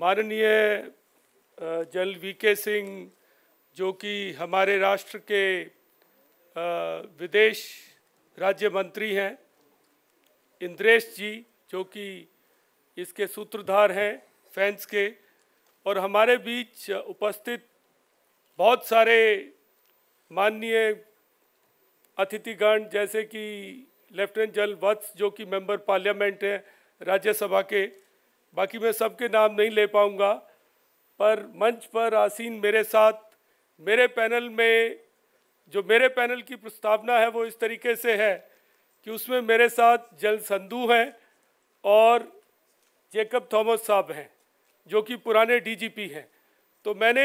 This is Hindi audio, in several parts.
माननीय जल वी के सिंह जो कि हमारे राष्ट्र के विदेश राज्य मंत्री हैं इंद्रेश जी जो कि इसके सूत्रधार हैं फैंस के और हमारे बीच उपस्थित बहुत सारे माननीय अतिथिगण जैसे कि लेफ्टिनेंट जनरल वत्स जो कि मेंबर पार्लियामेंट हैं राज्यसभा के बाकी मैं सबके नाम नहीं ले पाऊँगा पर मंच पर आसीन मेरे साथ मेरे पैनल में जो मेरे पैनल की प्रस्तावना है वो इस तरीके से है कि उसमें मेरे साथ जल संधु हैं और जेकब थॉमस साहब हैं जो कि पुराने डीजीपी हैं तो मैंने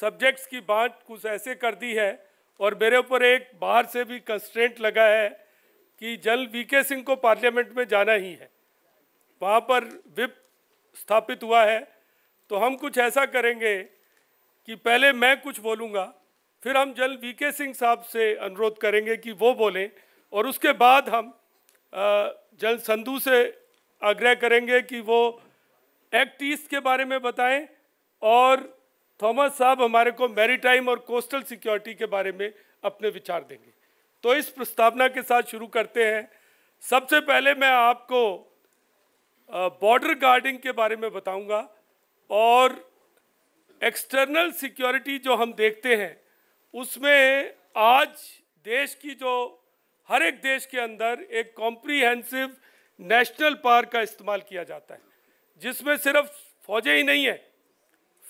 सब्जेक्ट्स की बात कुछ ऐसे कर दी है और मेरे ऊपर एक बाहर से भी कंस्ट्रेंट लगा है कि जल वी के सिंह को पार्लियामेंट में जाना ही है वहाँ पर विप स्थापित हुआ है तो हम कुछ ऐसा करेंगे कि पहले मैं कुछ बोलूँगा फिर हम जल वी के सिंह साहब से अनुरोध करेंगे कि वो बोलें और उसके बाद हम जल संधु से आग्रह करेंगे कि वो एक्ट ईस्ट के बारे में बताएं और थॉमस साहब हमारे को मैरीटाइम और कोस्टल सिक्योरिटी के बारे में अपने विचार देंगे तो इस प्रस्तावना के साथ शुरू करते हैं सबसे पहले मैं आपको बॉर्डर गार्डिंग के बारे में बताऊंगा और एक्सटर्नल सिक्योरिटी जो हम देखते हैं उसमें आज देश की जो हर एक देश के अंदर एक कॉम्प्रीहेंसिव नेशनल पार्क का इस्तेमाल किया जाता है जिसमें सिर्फ फौजें ही नहीं है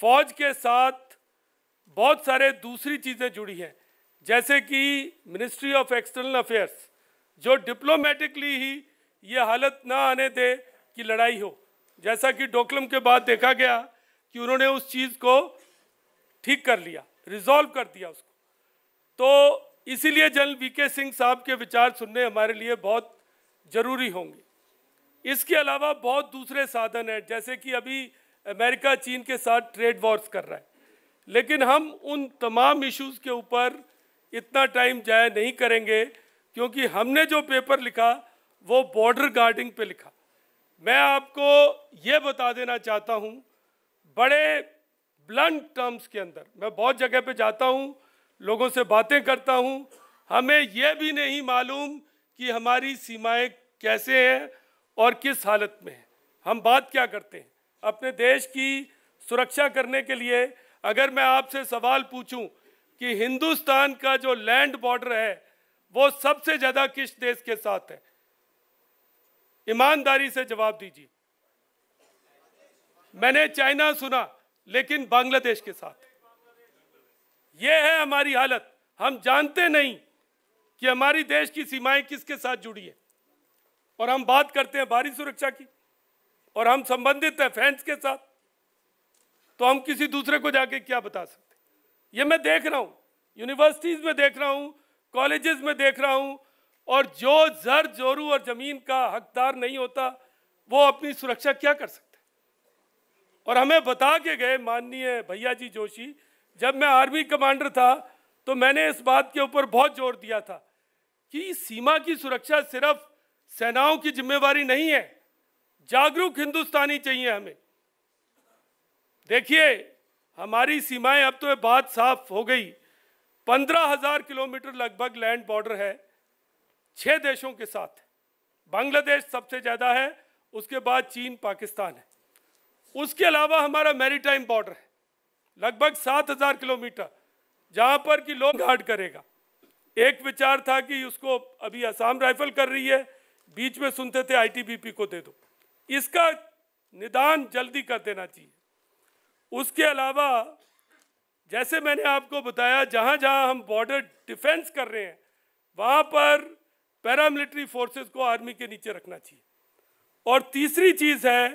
फौज के साथ बहुत सारे दूसरी चीज़ें जुड़ी हैं जैसे कि मिनिस्ट्री ऑफ एक्सटर्नल अफेयर्स जो डिप्लोमेटिकली ही ये हालत ना आने दे की लड़ाई हो जैसा कि डोकलम के बाद देखा गया कि उन्होंने उस चीज़ को ठीक कर लिया रिजॉल्व कर दिया उसको तो इसीलिए जनरल वी के सिंह साहब के विचार सुनने हमारे लिए बहुत ज़रूरी होंगे इसके अलावा बहुत दूसरे साधन हैं जैसे कि अभी अमेरिका चीन के साथ ट्रेड वॉर्स कर रहा है लेकिन हम उन तमाम इश्यूज के ऊपर इतना टाइम जाया नहीं करेंगे क्योंकि हमने जो पेपर लिखा वो बॉर्डर गार्डिंग पे लिखा मैं आपको ये बता देना चाहता हूँ बड़े ब्लंट टर्म्स के अंदर मैं बहुत जगह पे जाता हूँ लोगों से बातें करता हूँ हमें यह भी नहीं मालूम कि हमारी सीमाएं कैसे हैं और किस हालत में हैं हम बात क्या करते हैं अपने देश की सुरक्षा करने के लिए अगर मैं आपसे सवाल पूछूं कि हिंदुस्तान का जो लैंड बॉर्डर है वो सबसे ज़्यादा किस देश के साथ है ईमानदारी से जवाब दीजिए मैंने चाइना सुना लेकिन बांग्लादेश के साथ यह है हमारी हालत हम जानते नहीं कि हमारी देश की सीमाएं किसके साथ जुड़ी है और हम बात करते हैं भारी सुरक्षा की और हम संबंधित हैं फैंस के साथ तो हम किसी दूसरे को जाके क्या बता सकते ये मैं देख रहा हूँ यूनिवर्सिटीज़ में देख रहा हूँ कॉलेजेस में देख रहा हूँ और जो जर जोरू और ज़मीन का हकदार नहीं होता वो अपनी सुरक्षा क्या कर सकते और हमें बता के गए माननीय भैया जी जोशी जब मैं आर्मी कमांडर था तो मैंने इस बात के ऊपर बहुत जोर दिया था कि सीमा की सुरक्षा सिर्फ सेनाओं की जिम्मेवारी नहीं है जागरूक हिंदुस्तानी चाहिए हमें देखिए हमारी सीमाएं अब तो बात साफ हो गई पंद्रह हज़ार किलोमीटर लगभग लैंड बॉर्डर है छः देशों के साथ बांग्लादेश सबसे ज़्यादा है उसके बाद चीन पाकिस्तान है उसके अलावा हमारा मैरीटाइम बॉर्डर है लगभग सात हज़ार किलोमीटर जहाँ पर कि लोग गार्ड करेगा एक विचार था कि उसको अभी असम राइफल कर रही है बीच में सुनते थे आईटीबीपी को दे दो इसका निदान जल्दी कर देना चाहिए उसके अलावा जैसे मैंने आपको बताया जहाँ जहाँ हम बॉर्डर डिफेंस कर रहे हैं वहाँ पर पैरामिलिट्री फोर्सेस को आर्मी के नीचे रखना चाहिए और तीसरी चीज़ है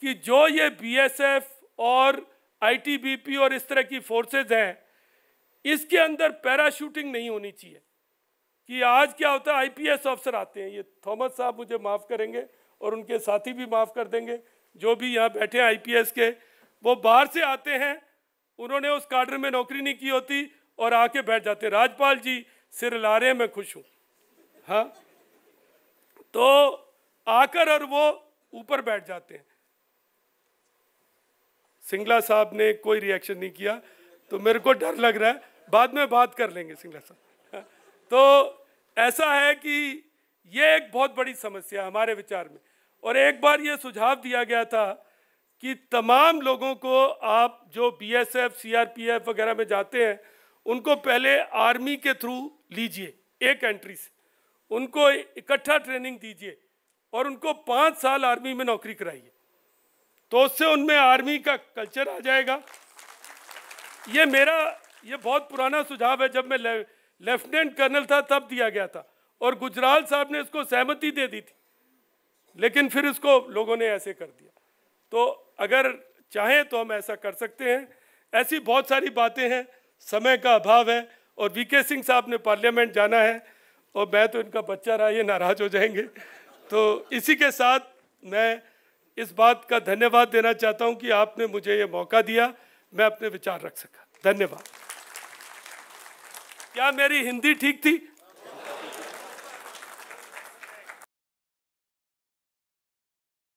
कि जो ये बीएसएफ और आईटीबीपी और इस तरह की फोर्सेज हैं इसके अंदर पैराशूटिंग नहीं होनी चाहिए कि आज क्या होता है आईपीएस ऑफिसर आते हैं ये थॉमस साहब मुझे माफ़ करेंगे और उनके साथी भी माफ़ कर देंगे जो भी यहाँ बैठे हैं आई के वो बाहर से आते हैं उन्होंने उस काडर में नौकरी नहीं की होती और आके बैठ जाते राजपाल जी सिर ला रहे हैं मैं खुश हूँ हाँ तो आकर और वो ऊपर बैठ जाते हैं सिंगला साहब ने कोई रिएक्शन नहीं किया तो मेरे को डर लग रहा है बाद में बात कर लेंगे सिंगला साहब हाँ? तो ऐसा है कि ये एक बहुत बड़ी समस्या है हमारे विचार में और एक बार ये सुझाव दिया गया था कि तमाम लोगों को आप जो बीएसएफ सीआरपीएफ वगैरह में जाते हैं उनको पहले आर्मी के थ्रू लीजिए एक एंट्री से उनको इकट्ठा ट्रेनिंग दीजिए और उनको पाँच साल आर्मी में नौकरी कराइए तो उससे उनमें आर्मी का कल्चर आ जाएगा ये मेरा ये बहुत पुराना सुझाव है जब मैं ले, लेफ्टिनेंट कर्नल था तब दिया गया था और गुजराल साहब ने इसको सहमति दे दी थी लेकिन फिर इसको लोगों ने ऐसे कर दिया तो अगर चाहें तो हम ऐसा कर सकते हैं ऐसी बहुत सारी बातें हैं समय का अभाव है और वी के सिंह साहब ने पार्लियामेंट जाना है और मैं तो इनका बच्चा रहा ये नाराज़ हो जाएंगे तो इसी के साथ मैं इस बात का धन्यवाद देना चाहता हूँ कि आपने मुझे ये मौका दिया मैं अपने विचार रख सका धन्यवाद क्या मेरी हिंदी ठीक थी